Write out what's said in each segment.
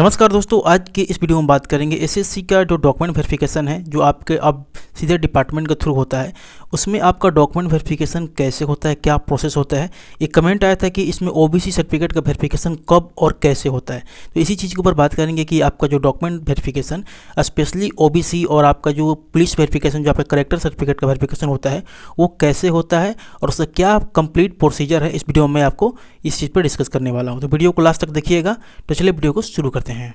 नमस्कार दोस्तों आज के इस वीडियो में बात करेंगे एसएससी का जो डॉक्यूमेंट वेरिफिकेशन है जो आपके अब सीधे डिपार्टमेंट के थ्रू होता है उसमें आपका डॉक्यूमेंट वेरिफिकेशन कैसे होता है क्या प्रोसेस होता है एक कमेंट आया था कि इसमें ओबीसी सर्टिफिकेट का वेरिफिकेशन कब और कैसे होता है तो इसी चीज़ के ऊपर बात करेंगे कि आपका जो डॉक्यूमेंट वेरिफिकेशन स्पेशली ओ और आपका जो पुलिस वेरिफिकेशन जो आपका करेक्टर सर्टिफिकेट का वेरिफिकेशन होता है वो कैसे होता है और उसका क्या कंप्लीट प्रोसीजर है इस वीडियो में आपको इस चीज़ पर डिस्कस करने वाला हूँ तो वीडियो को लास्ट तक देखिएगा तो चलिए वीडियो को शुरू करते हैं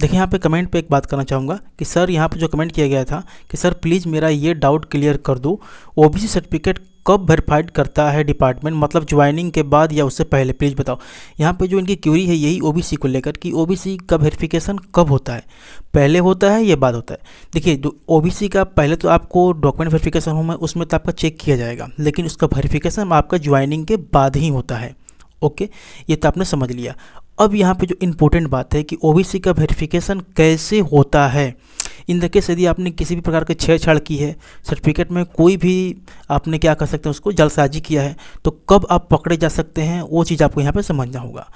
देखिए यहाँ पे कमेंट पे एक बात करना चाहूँगा कि सर यहाँ पे जो कमेंट किया गया था कि सर प्लीज़ मेरा ये डाउट क्लियर कर दो ओबीसी सर्टिफिकेट कब वेरीफाइड करता है डिपार्टमेंट मतलब ज्वाइनिंग के बाद या उससे पहले प्लीज़ बताओ यहाँ पे जो इनकी क्यूरी है यही ओबीसी को लेकर कि ओबीसी का वेरिफिकेशन कब होता है पहले होता है या बाद होता है देखिए जो ओ का पहले तो आपको डॉक्यूमेंट वेरिफिकेशन हो में उसमें तो आपका चेक किया जाएगा लेकिन उसका वेरीफिकेशन आपका ज्वाइनिंग के बाद ही होता है ओके ये तो आपने समझ लिया अब यहाँ पे जो इम्पोर्टेंट बात है कि ओबीसी का वेरिफिकेशन कैसे होता है इन द केस यदि आपने किसी भी प्रकार की छेड़छाड़ की है सर्टिफिकेट में कोई भी आपने क्या कर सकते हैं उसको जलसाजी किया है तो कब आप पकड़े जा सकते हैं वो चीज़ आपको यहाँ पर समझना होगा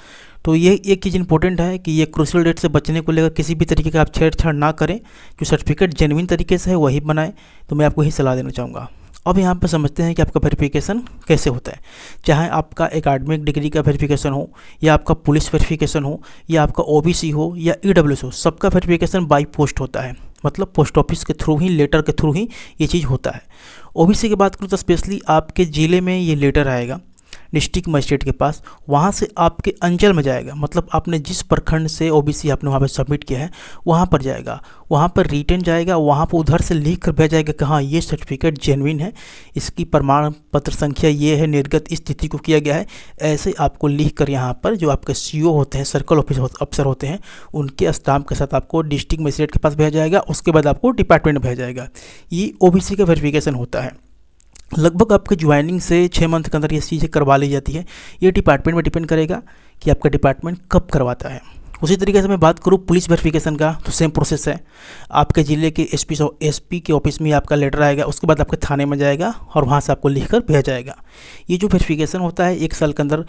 तो ये एक चीज़ इंपॉर्टेंट है कि ये क्रोशियल डेट से बचने को लेकर किसी भी तरीके का आप छेड़छाड़ ना करें जो सर्टिफिकेट जेनविन तरीके से है वही बनाएं तो मैं आपको यही सलाह देना चाहूँगा अब यहाँ पर समझते हैं कि आपका वेरिफिकेशन कैसे होता है चाहे आपका एकेडमिक डिग्री का वेरिफिकेशन हो या आपका पुलिस वेरिफिकेशन हो या आपका ओबीसी हो या ई e हो सबका वेरिफिकेशन बाई पोस्ट होता है मतलब पोस्ट ऑफिस के थ्रू ही लेटर के थ्रू ही ये चीज़ होता है ओबीसी की बात करूँ तो स्पेशली आपके ज़िले में ये लेटर आएगा डिस्ट्रिक्ट मजिस्ट्रेट के पास वहाँ से आपके अंचल में जाएगा मतलब आपने जिस प्रखंड से ओबीसी आपने वहाँ पर सबमिट किया है वहाँ पर जाएगा वहाँ पर रिटर्न जाएगा वहाँ पर उधर से लिख कर भेजा जाएगा कि हाँ ये सर्टिफिकेट जेनविन है इसकी प्रमाण पत्र संख्या ये है निर्गत इस तिथि को किया गया है ऐसे आपको लिख कर यहाँ पर जो आपके सी होते हैं सर्कल ऑफिस अफसर होते हैं उनके स्टाम्प के साथ आपको डिस्ट्रिक्ट मजिस्ट्रेट के पास भेजा जाएगा उसके बाद आपको डिपार्टमेंट भेजा जाएगा ये ओ का वेरिफिकेशन होता है लगभग आपके ज्वाइनिंग से छः मंथ के अंदर ये चीज़ें करवा ली जाती है ये डिपार्टमेंट में डिपेंड करेगा कि आपका डिपार्टमेंट कब करवाता है उसी तरीके से मैं बात करूँ पुलिस वेरिफिकेशन का तो सेम प्रोसेस है आपके ज़िले के एस पी एस पी के ऑफिस में आपका लेटर आएगा उसके बाद आपके थाने में जाएगा और वहाँ से आपको लिख कर भेजा जाएगा ये जो वेरिफिकेशन होता है एक साल के अंदर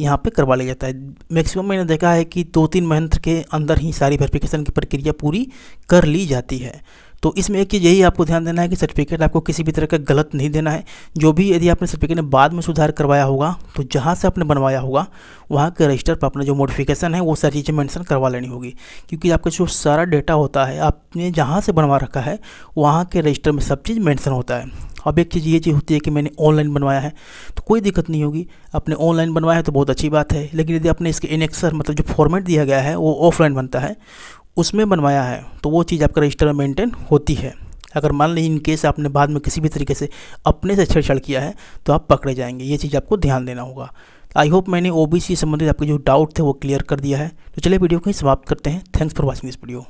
यहाँ पे करवा लिया जाता है मैक्सिमम मैंने देखा है कि दो तीन महीने के अंदर ही सारी वेरिफिकेशन की प्रक्रिया पूरी कर ली जाती है तो इसमें एक चीज़ यही आपको ध्यान देना है कि सर्टिफिकेट आपको किसी भी तरह का गलत नहीं देना है जो भी यदि आपने सर्टिफिकेट ने बाद में सुधार करवाया होगा तो जहाँ से आपने बनवाया होगा वहाँ के रजिस्टर पर अपना जो मोडिफिकेशन है वो सारी चीज़ें मैंसन करवा लेनी होगी क्योंकि आपका जो सारा डेटा होता है आपने जहाँ से बनवा रखा है वहाँ के रजिस्टर में सब चीज़ मैंसन होता है अब एक चीज़ ये चीज़ होती है कि मैंने ऑनलाइन बनवाया है तो कोई दिक्कत नहीं होगी आपने ऑनलाइन बनवाया है तो बहुत अच्छी बात है लेकिन यदि आपने इसके इनेक्सर मतलब जो फॉर्मेट दिया गया है वो ऑफलाइन बनता है उसमें बनवाया है तो वो चीज़ आपका रजिस्टर में मेंटेन होती है अगर मान लीजिए इन केस आपने बाद में किसी भी तरीके से अपने से छेड़छाड़ किया है तो आप पकड़े जाएंगे ये चीज़ आपको ध्यान देना होगा आई होप मैंने ओबीसी संबंधित आपके जो डाउट थे वो क्लियर कर दिया है तो चलिए वीडियो को ही समाप्त करते हैं thanks for watching this video